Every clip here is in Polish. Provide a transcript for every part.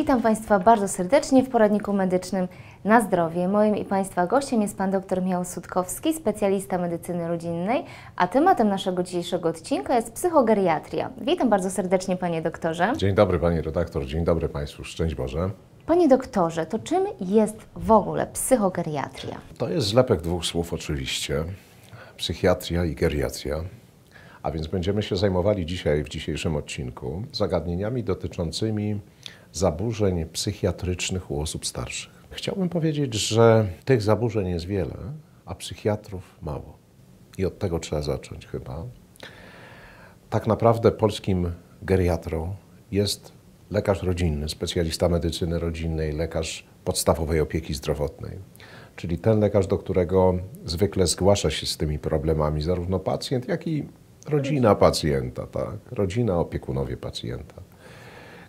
Witam Państwa bardzo serdecznie w poradniku medycznym na zdrowie. Moim i Państwa gościem jest pan dr Miał Sutkowski, specjalista medycyny rodzinnej, a tematem naszego dzisiejszego odcinka jest psychogeriatria. Witam bardzo serdecznie Panie doktorze. Dzień dobry Pani redaktor, dzień dobry Państwu, szczęść Boże. Panie doktorze, to czym jest w ogóle psychogeriatria? To jest zlepek dwóch słów oczywiście, psychiatria i geriatria. A więc będziemy się zajmowali dzisiaj, w dzisiejszym odcinku, zagadnieniami dotyczącymi zaburzeń psychiatrycznych u osób starszych. Chciałbym powiedzieć, że tych zaburzeń jest wiele, a psychiatrów mało. I od tego trzeba zacząć chyba. Tak naprawdę polskim geriatrą jest lekarz rodzinny, specjalista medycyny rodzinnej, lekarz podstawowej opieki zdrowotnej. Czyli ten lekarz, do którego zwykle zgłasza się z tymi problemami zarówno pacjent, jak i rodzina pacjenta, tak? rodzina, opiekunowie pacjenta.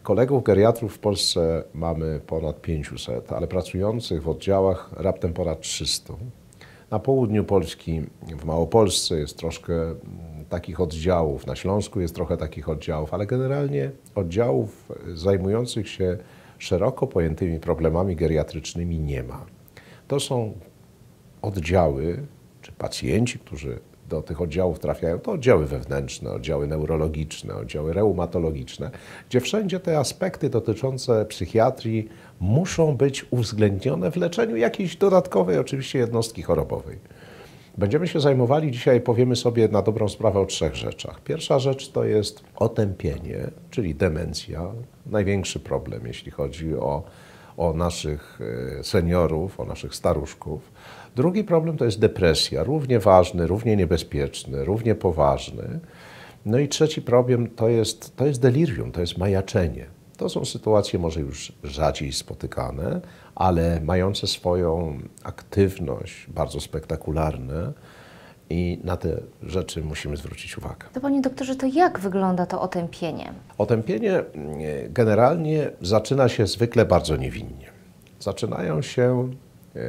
Kolegów geriatrów w Polsce mamy ponad 500, ale pracujących w oddziałach raptem ponad 300. Na południu Polski, w Małopolsce jest troszkę mm, takich oddziałów, na Śląsku jest trochę takich oddziałów, ale generalnie oddziałów zajmujących się szeroko pojętymi problemami geriatrycznymi nie ma. To są oddziały czy pacjenci, którzy do tych oddziałów trafiają, to oddziały wewnętrzne, oddziały neurologiczne, oddziały reumatologiczne, gdzie wszędzie te aspekty dotyczące psychiatrii muszą być uwzględnione w leczeniu jakiejś dodatkowej, oczywiście, jednostki chorobowej. Będziemy się zajmowali dzisiaj, powiemy sobie na dobrą sprawę o trzech rzeczach. Pierwsza rzecz to jest otępienie, czyli demencja, największy problem, jeśli chodzi o o naszych e, seniorów, o naszych staruszków. Drugi problem to jest depresja, równie ważny, równie niebezpieczny, równie poważny. No i trzeci problem to jest, to jest delirium, to jest majaczenie. To są sytuacje może już rzadziej spotykane, ale mające swoją aktywność bardzo spektakularne i na te rzeczy musimy zwrócić uwagę. To panie doktorze, to jak wygląda to otępienie? Otępienie e, generalnie zaczyna się zwykle bardzo niewinnie. Zaczynają się e,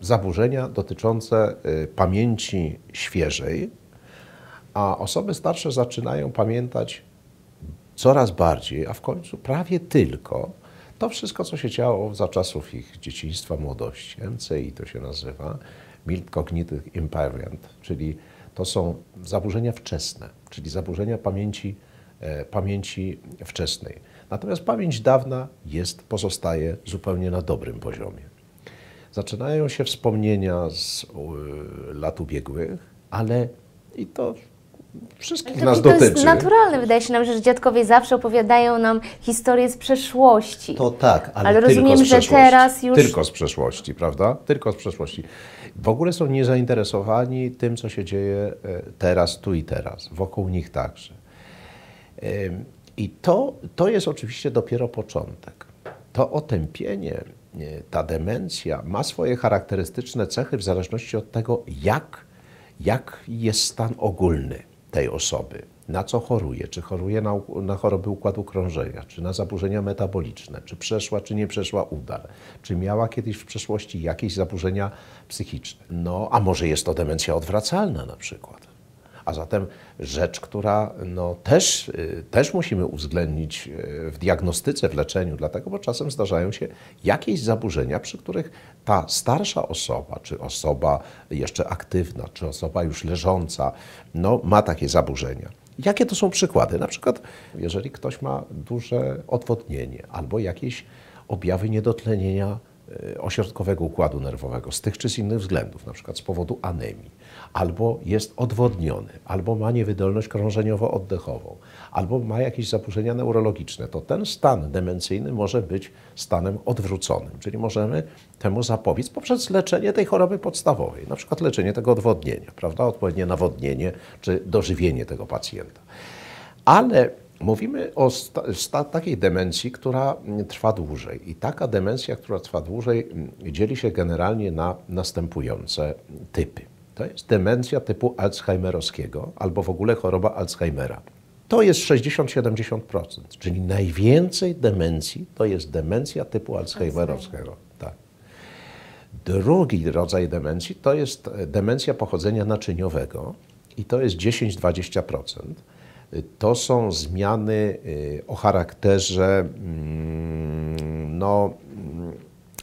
zaburzenia dotyczące e, pamięci świeżej, a osoby starsze zaczynają pamiętać coraz bardziej, a w końcu prawie tylko to wszystko, co się działo za czasów ich dzieciństwa, młodości. MCI to się nazywa mild cognitive impairment, czyli to są zaburzenia wczesne, czyli zaburzenia pamięci, e, pamięci wczesnej. Natomiast pamięć dawna jest, pozostaje zupełnie na dobrym poziomie. Zaczynają się wspomnienia z y, lat ubiegłych, ale i to wszystkich to, nas to dotyczy. To jest naturalne, wydaje się nam, że dziadkowie zawsze opowiadają nam historię z przeszłości. To tak, ale, ale rozumiem, że teraz już... Tylko z przeszłości, prawda? Tylko z przeszłości. W ogóle są niezainteresowani tym, co się dzieje e, teraz, tu i teraz, wokół nich także. I to, to jest oczywiście dopiero początek. To otępienie, e, ta demencja ma swoje charakterystyczne cechy w zależności od tego, jak, jak jest stan ogólny tej osoby, na co choruje, czy choruje na, na choroby układu krążenia, czy na zaburzenia metaboliczne, czy przeszła, czy nie przeszła udar, czy miała kiedyś w przeszłości jakieś zaburzenia psychiczne. No, a może jest to demencja odwracalna na przykład. A zatem rzecz, która no, też, y, też musimy uwzględnić y, w diagnostyce, w leczeniu, dlatego, bo czasem zdarzają się jakieś zaburzenia, przy których ta starsza osoba, czy osoba jeszcze aktywna, czy osoba już leżąca, no, ma takie zaburzenia. Jakie to są przykłady? Na przykład, jeżeli ktoś ma duże odwodnienie albo jakieś objawy niedotlenienia E, ośrodkowego układu nerwowego z tych czy z innych względów, na przykład z powodu anemii, albo jest odwodniony, albo ma niewydolność krążeniowo-oddechową, albo ma jakieś zaburzenia neurologiczne, to ten stan demencyjny może być stanem odwróconym, czyli możemy temu zapobiec poprzez leczenie tej choroby podstawowej, na przykład leczenie tego odwodnienia, prawda, odpowiednie nawodnienie czy dożywienie tego pacjenta. Ale Mówimy o takiej demencji, która trwa dłużej. I taka demencja, która trwa dłużej, mm, dzieli się generalnie na następujące typy. To jest demencja typu alzheimerowskiego albo w ogóle choroba Alzheimera. To jest 60-70%, czyli najwięcej demencji to jest demencja typu alzheimerowskiego. Tak. Drugi rodzaj demencji to jest e, demencja pochodzenia naczyniowego i to jest 10-20% to są zmiany y, o charakterze mm, no, mm,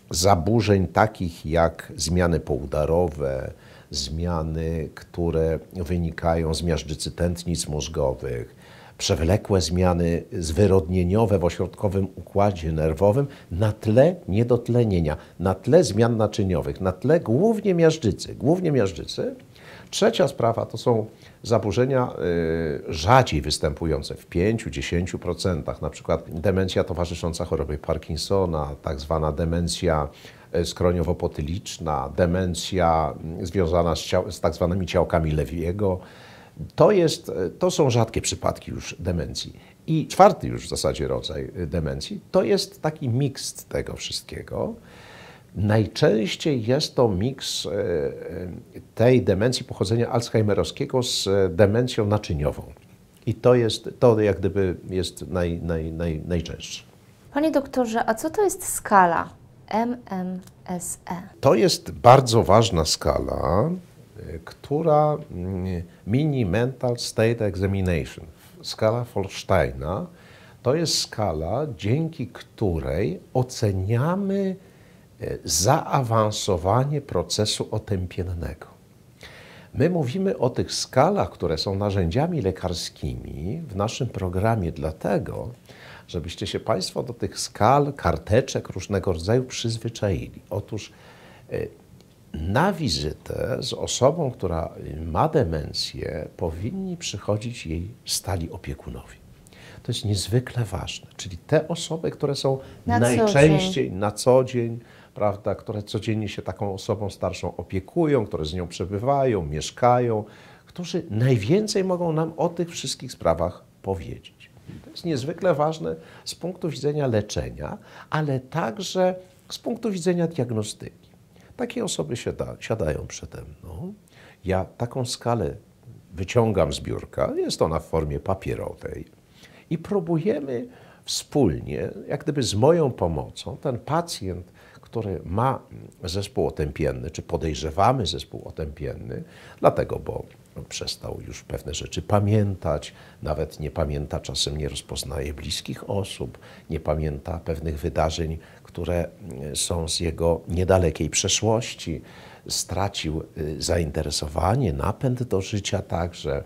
zaburzeń takich jak zmiany poudarowe, zmiany, które wynikają z miażdżycy tętnic mózgowych, przewlekłe zmiany zwyrodnieniowe w ośrodkowym układzie nerwowym na tle niedotlenienia, na tle zmian naczyniowych, na tle głównie miażdżycy, głównie miażdżycy, Trzecia sprawa to są zaburzenia y, rzadziej występujące w 5-10%, na przykład demencja towarzysząca chorobie Parkinsona, tak zwana demencja y, skroniowo-potyliczna, demencja mm, związana z, ciał, z tak zwanymi ciałkami Lewiego. To, jest, y, to są rzadkie przypadki już demencji. I czwarty już w zasadzie rodzaj demencji to jest taki miks tego wszystkiego. Najczęściej jest to miks e, e, tej demencji pochodzenia alzheimerowskiego z e, demencją naczyniową. I to jest, to jak gdyby jest naj, naj, naj, najczęstsze. Panie doktorze, a co to jest skala MMSE? To jest bardzo ważna skala, która mm, Mini Mental State Examination, skala Folsteina, to jest skala, dzięki której oceniamy E, zaawansowanie procesu otępiennego. My mówimy o tych skalach, które są narzędziami lekarskimi w naszym programie, dlatego, żebyście się Państwo do tych skal, karteczek różnego rodzaju przyzwyczaili. Otóż e, na wizytę z osobą, która ma demencję, powinni przychodzić jej stali opiekunowi. To jest niezwykle ważne. Czyli te osoby, które są na najczęściej na co dzień, prawda, które codziennie się taką osobą starszą opiekują, które z nią przebywają, mieszkają, którzy najwięcej mogą nam o tych wszystkich sprawach powiedzieć. To jest niezwykle ważne z punktu widzenia leczenia, ale także z punktu widzenia diagnostyki. Takie osoby siada, siadają przede mną. Ja taką skalę wyciągam z biurka, jest ona w formie papierowej i próbujemy wspólnie, jak gdyby z moją pomocą, ten pacjent który ma zespół otępienny, czy podejrzewamy zespół otępienny, dlatego, bo przestał już pewne rzeczy pamiętać, nawet nie pamięta, czasem nie rozpoznaje bliskich osób, nie pamięta pewnych wydarzeń, które są z jego niedalekiej przeszłości, stracił y, zainteresowanie, napęd do życia także,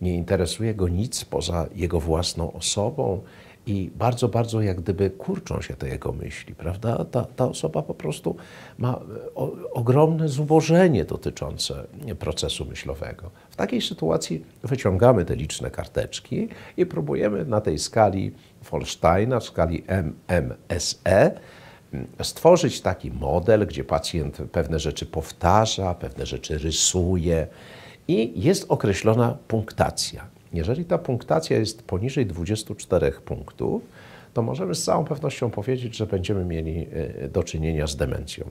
nie interesuje go nic poza jego własną osobą, i bardzo, bardzo jak gdyby kurczą się te jego myśli, prawda? Ta, ta osoba po prostu ma e, o, ogromne zubożenie dotyczące procesu myślowego. W takiej sytuacji wyciągamy te liczne karteczki i próbujemy na tej skali Folsteina, w skali e, MMSE, stworzyć taki model, gdzie pacjent pewne rzeczy powtarza, pewne rzeczy rysuje i jest określona punktacja. Jeżeli ta punktacja jest poniżej 24 punktów, to możemy z całą pewnością powiedzieć, że będziemy mieli e, do czynienia z demencją.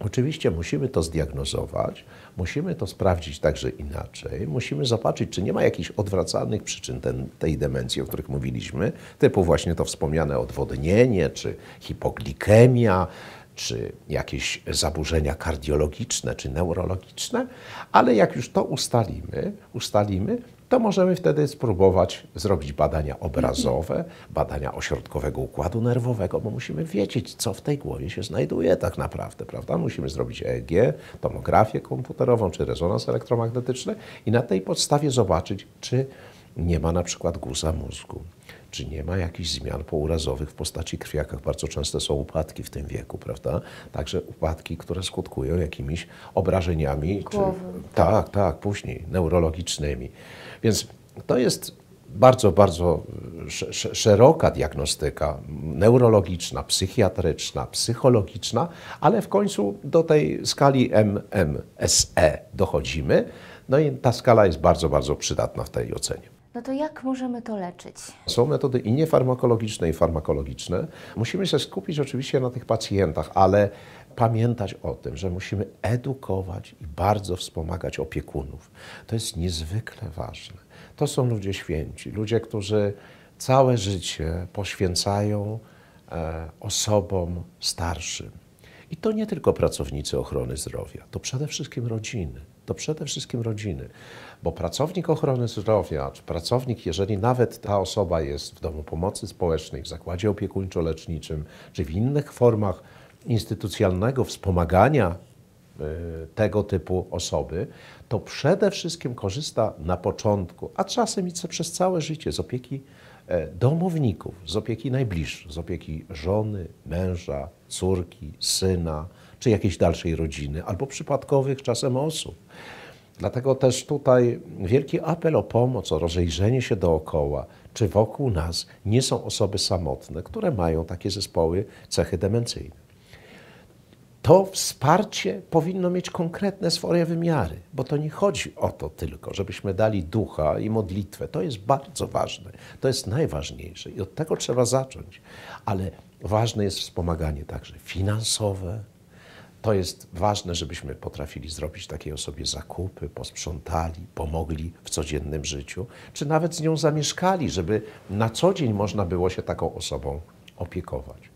Oczywiście musimy to zdiagnozować, musimy to sprawdzić także inaczej, musimy zobaczyć, czy nie ma jakichś odwracalnych przyczyn ten, tej demencji, o których mówiliśmy, typu właśnie to wspomniane odwodnienie, czy hipoglikemia, czy jakieś zaburzenia kardiologiczne, czy neurologiczne, ale jak już to ustalimy, ustalimy, to możemy wtedy spróbować zrobić badania obrazowe, badania ośrodkowego układu nerwowego, bo musimy wiedzieć, co w tej głowie się znajduje tak naprawdę, prawda? Musimy zrobić EEG, tomografię komputerową czy rezonans elektromagnetyczny i na tej podstawie zobaczyć, czy nie ma na przykład guza mózgu, czy nie ma jakichś zmian pourazowych w postaci krwiakach. Bardzo częste są upadki w tym wieku, prawda? Także upadki, które skutkują jakimiś obrażeniami. Czy, tak, tak, później neurologicznymi. Więc to jest bardzo, bardzo szeroka diagnostyka neurologiczna, psychiatryczna, psychologiczna, ale w końcu do tej skali MMSE dochodzimy. No i ta skala jest bardzo, bardzo przydatna w tej ocenie. No to jak możemy to leczyć? Są metody i niefarmakologiczne, i farmakologiczne. Musimy się skupić oczywiście na tych pacjentach, ale pamiętać o tym, że musimy edukować i bardzo wspomagać opiekunów. To jest niezwykle ważne. To są ludzie święci, ludzie, którzy całe życie poświęcają e, osobom starszym. I to nie tylko pracownicy ochrony zdrowia, to przede wszystkim rodziny to przede wszystkim rodziny. Bo pracownik ochrony zdrowia, czy pracownik, jeżeli nawet ta osoba jest w domu pomocy społecznej, w zakładzie opiekuńczo-leczniczym, czy w innych formach instytucjonalnego wspomagania y, tego typu osoby, to przede wszystkim korzysta na początku, a czasem i przez całe życie z opieki e, domowników, z opieki najbliższych, z opieki żony, męża, córki, syna, czy jakiejś dalszej rodziny, albo przypadkowych czasem osób. Dlatego też tutaj wielki apel o pomoc, o rozejrzenie się dookoła, czy wokół nas nie są osoby samotne, które mają takie zespoły, cechy demencyjne. To wsparcie powinno mieć konkretne swoje wymiary, bo to nie chodzi o to tylko, żebyśmy dali ducha i modlitwę. To jest bardzo ważne, to jest najważniejsze i od tego trzeba zacząć. Ale ważne jest wspomaganie także finansowe, to jest ważne, żebyśmy potrafili zrobić takiej osobie zakupy, posprzątali, pomogli w codziennym życiu, czy nawet z nią zamieszkali, żeby na co dzień można było się taką osobą opiekować.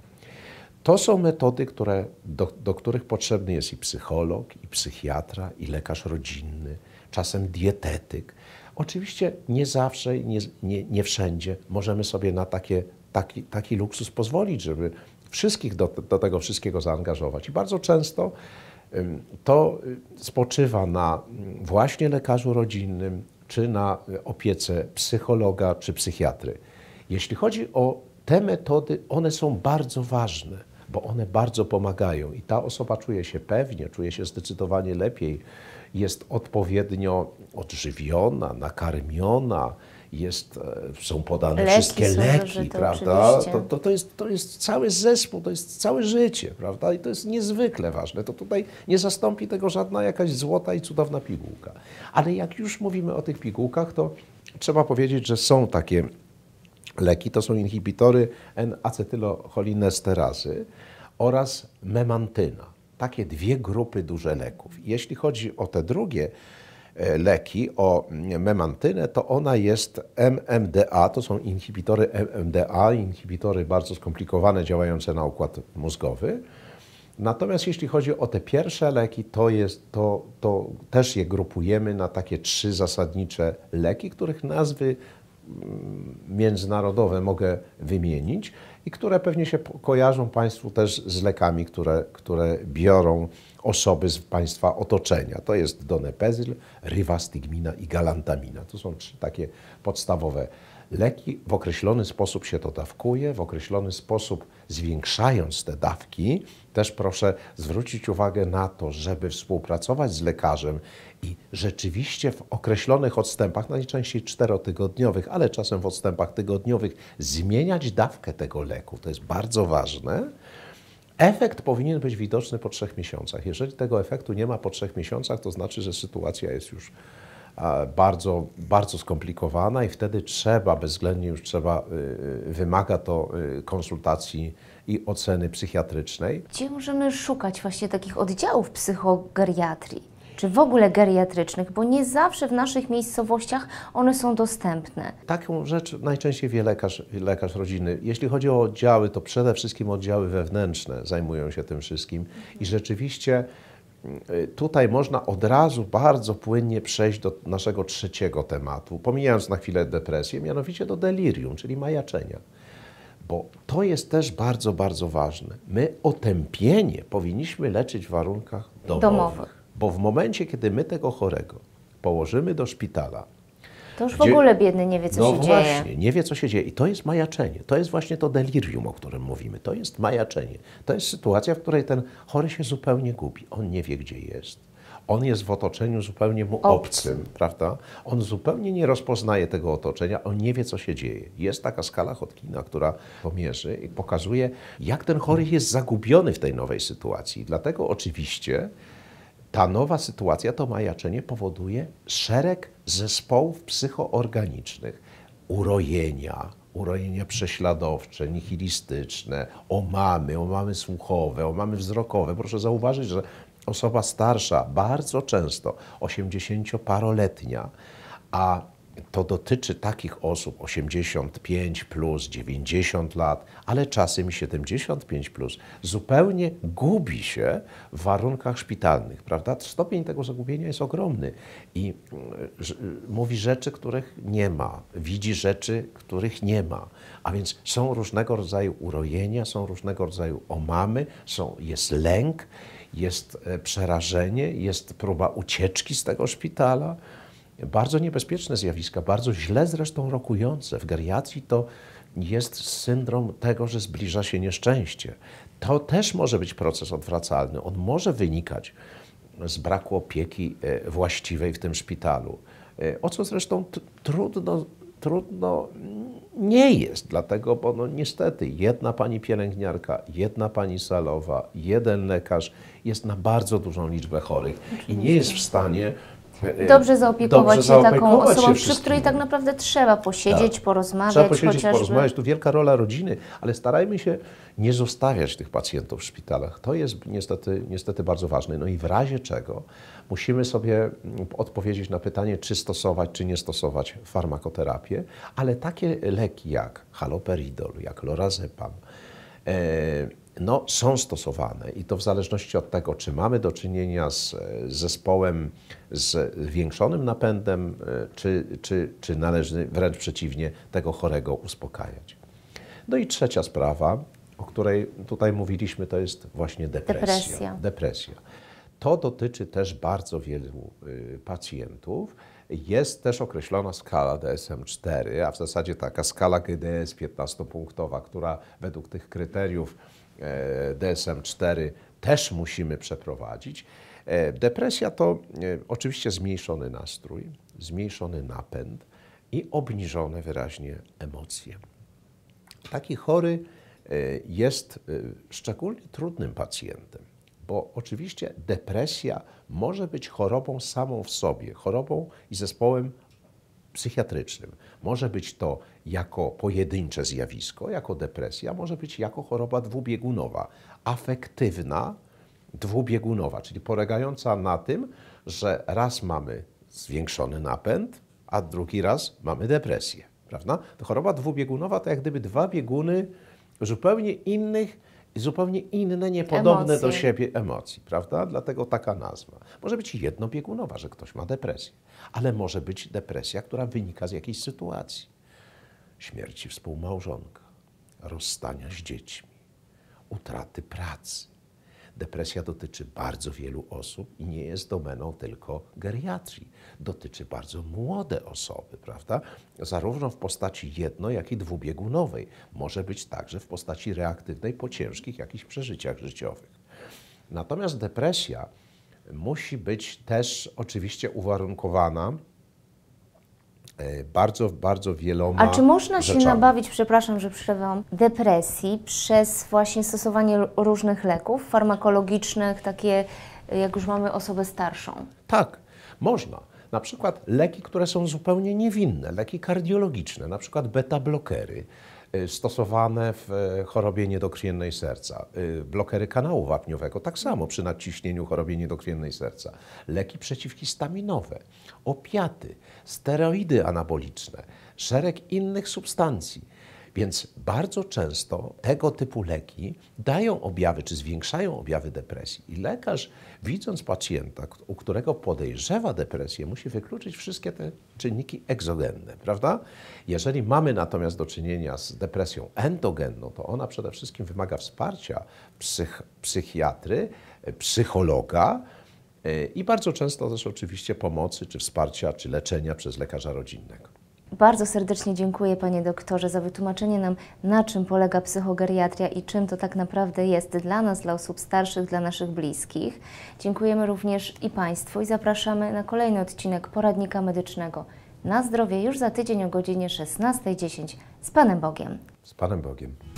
To są metody, które, do, do których potrzebny jest i psycholog, i psychiatra, i lekarz rodzinny, czasem dietetyk. Oczywiście nie zawsze, nie, nie, nie wszędzie możemy sobie na takie, taki, taki luksus pozwolić, żeby wszystkich do, do tego wszystkiego zaangażować. I bardzo często to y, spoczywa na mm, właśnie lekarzu rodzinnym, czy na y, opiece psychologa, czy psychiatry. Jeśli chodzi o te metody, one są bardzo ważne, bo one bardzo pomagają i ta osoba czuje się pewnie, czuje się zdecydowanie lepiej, jest odpowiednio odżywiona, nakarmiona, jest, e, są podane leki wszystkie są leki, prawda? To, to, to, jest, to jest cały zespół, to jest całe życie, prawda? I to jest niezwykle ważne. To tutaj nie zastąpi tego żadna jakaś złota i cudowna pigułka. Ale jak już mówimy o tych pigułkach, to trzeba powiedzieć, że są takie leki, to są inhibitory N-acetylocholinesterazy oraz memantyna. Takie dwie grupy duże leków. Jeśli chodzi o te drugie, E, leki o mm, memantynę, to ona jest MMDA, to są inhibitory MMDA, inhibitory bardzo skomplikowane działające na układ mózgowy. Natomiast jeśli chodzi o te pierwsze leki, to, jest, to, to też je grupujemy na takie trzy zasadnicze leki, których nazwy mm, międzynarodowe mogę wymienić i które pewnie się kojarzą Państwu też z lekami, które, które biorą osoby z państwa otoczenia. To jest donepezyl, rywastigmina i galantamina. To są trzy takie podstawowe leki. W określony sposób się to dawkuje, w określony sposób zwiększając te dawki. Też proszę zwrócić uwagę na to, żeby współpracować z lekarzem i rzeczywiście w określonych odstępach, najczęściej czterotygodniowych, ale czasem w odstępach tygodniowych, zmieniać dawkę tego leku. To jest bardzo ważne Efekt powinien być widoczny po trzech miesiącach. Jeżeli tego efektu nie ma po trzech miesiącach, to znaczy, że sytuacja jest już e, bardzo, bardzo skomplikowana i wtedy trzeba, bezwzględnie już trzeba, e, e, wymaga to konsultacji i oceny psychiatrycznej. Gdzie możemy szukać właśnie takich oddziałów psychogeriatrii? czy w ogóle geriatrycznych, bo nie zawsze w naszych miejscowościach one są dostępne. Taką rzecz najczęściej wie lekarz, lekarz rodziny. Jeśli chodzi o oddziały, to przede wszystkim oddziały wewnętrzne zajmują się tym wszystkim i rzeczywiście y, tutaj można od razu bardzo płynnie przejść do naszego trzeciego tematu, pomijając na chwilę depresję, mianowicie do delirium, czyli majaczenia. Bo to jest też bardzo, bardzo ważne. My otępienie powinniśmy leczyć w warunkach domowych. domowych. Bo w momencie, kiedy my tego chorego położymy do szpitala, to już w gdzie... ogóle biedny nie wie, co no się właśnie, dzieje. No właśnie, nie wie, co się dzieje. I to jest majaczenie. To jest właśnie to delirium, o którym mówimy. To jest majaczenie. To jest sytuacja, w której ten chory się zupełnie gubi. On nie wie, gdzie jest. On jest w otoczeniu zupełnie mu obcym, obcym, prawda? On zupełnie nie rozpoznaje tego otoczenia, on nie wie, co się dzieje. Jest taka skala chodkina, która pomierzy i pokazuje, jak ten chory jest zagubiony w tej nowej sytuacji. Dlatego oczywiście ta nowa sytuacja, to majaczenie powoduje szereg zespołów psychoorganicznych, urojenia, urojenia prześladowcze, nihilistyczne, omamy, omamy słuchowe, omamy wzrokowe. Proszę zauważyć, że osoba starsza, bardzo często 80-paroletnia, a to dotyczy takich osób 85 plus, 90 lat, ale czasem 75 plus, zupełnie gubi się w warunkach szpitalnych, prawda? Stopień tego zagubienia jest ogromny i mm, mówi rzeczy, których nie ma, widzi rzeczy, których nie ma, a więc są różnego rodzaju urojenia, są różnego rodzaju omamy, są, jest lęk, jest e, przerażenie, jest próba ucieczki z tego szpitala bardzo niebezpieczne zjawiska, bardzo źle zresztą rokujące. W geriacji to jest syndrom tego, że zbliża się nieszczęście. To też może być proces odwracalny. On może wynikać z braku opieki e, właściwej w tym szpitalu. E, o co zresztą trudno, trudno mm, nie jest, dlatego, bo no niestety jedna pani pielęgniarka, jedna pani salowa, jeden lekarz jest na bardzo dużą liczbę chorych i nie jest w stanie Y, dobrze zaopiekować dobrze się zaopiekować taką osobą, się przy której tak naprawdę trzeba posiedzieć, tak. porozmawiać. Trzeba posiedzieć, chociażby. porozmawiać. Tu wielka rola rodziny, ale starajmy się nie zostawiać tych pacjentów w szpitalach. To jest niestety, niestety bardzo ważne. No i w razie czego musimy sobie mm, odpowiedzieć na pytanie, czy stosować, czy nie stosować farmakoterapię, ale takie leki jak haloperidol, jak lorazepam, e, no, są stosowane i to w zależności od tego, czy mamy do czynienia z e, zespołem z zwiększonym napędem, e, czy, czy, czy należy wręcz przeciwnie tego chorego uspokajać. No i trzecia sprawa, o której tutaj mówiliśmy, to jest właśnie depresja. Depresja. depresja. To dotyczy też bardzo wielu y, pacjentów jest też określona skala DSM-4, a w zasadzie taka skala GDS 15-punktowa, która według tych kryteriów e, DSM-4 też musimy przeprowadzić. E, depresja to e, oczywiście zmniejszony nastrój, zmniejszony napęd i obniżone wyraźnie emocje. Taki chory jest szczególnie trudnym pacjentem. Bo oczywiście depresja może być chorobą samą w sobie, chorobą i zespołem psychiatrycznym. Może być to jako pojedyncze zjawisko, jako depresja, może być jako choroba dwubiegunowa, afektywna, dwubiegunowa, czyli polegająca na tym, że raz mamy zwiększony napęd, a drugi raz mamy depresję. Prawda? To choroba dwubiegunowa to jak gdyby dwa bieguny zupełnie innych i zupełnie inne, niepodobne emocje. do siebie emocji, prawda? Dlatego taka nazwa. Może być jednobiegunowa, że ktoś ma depresję, ale może być depresja, która wynika z jakiejś sytuacji. Śmierci współmałżonka, rozstania z dziećmi, utraty pracy, Depresja dotyczy bardzo wielu osób i nie jest domeną tylko geriatrii. Dotyczy bardzo młode osoby, prawda? Zarówno w postaci jedno, jak i dwubiegunowej. Może być także w postaci reaktywnej po ciężkich jakichś przeżyciach życiowych. Natomiast depresja musi być też oczywiście uwarunkowana E, bardzo, bardzo wieloma. A czy można rzeczami. się nabawić, przepraszam, że przerywam, depresji przez właśnie stosowanie różnych leków farmakologicznych, takie jak już mamy osobę starszą? Tak, można. Na przykład leki, które są zupełnie niewinne, leki kardiologiczne, na przykład beta-blokery, Y, stosowane w y, chorobie niedokrwiennej serca. Y, blokery kanału wapniowego, tak samo przy nadciśnieniu chorobie niedokrwiennej serca. Leki przeciwhistaminowe, opiaty, steroidy anaboliczne, szereg innych substancji więc bardzo często tego typu leki dają objawy, czy zwiększają objawy depresji. I lekarz, widząc pacjenta, u którego podejrzewa depresję, musi wykluczyć wszystkie te czynniki egzogenne, prawda? Jeżeli mamy natomiast do czynienia z depresją endogenną, to ona przede wszystkim wymaga wsparcia psych psychiatry, e, psychologa, e, i bardzo często też oczywiście pomocy, czy wsparcia, czy leczenia przez lekarza rodzinnego. Bardzo serdecznie dziękuję Panie doktorze za wytłumaczenie nam, na czym polega psychogeriatria i czym to tak naprawdę jest dla nas, dla osób starszych, dla naszych bliskich. Dziękujemy również i Państwu i zapraszamy na kolejny odcinek Poradnika Medycznego na zdrowie już za tydzień o godzinie 16.10 z Panem Bogiem. Z Panem Bogiem.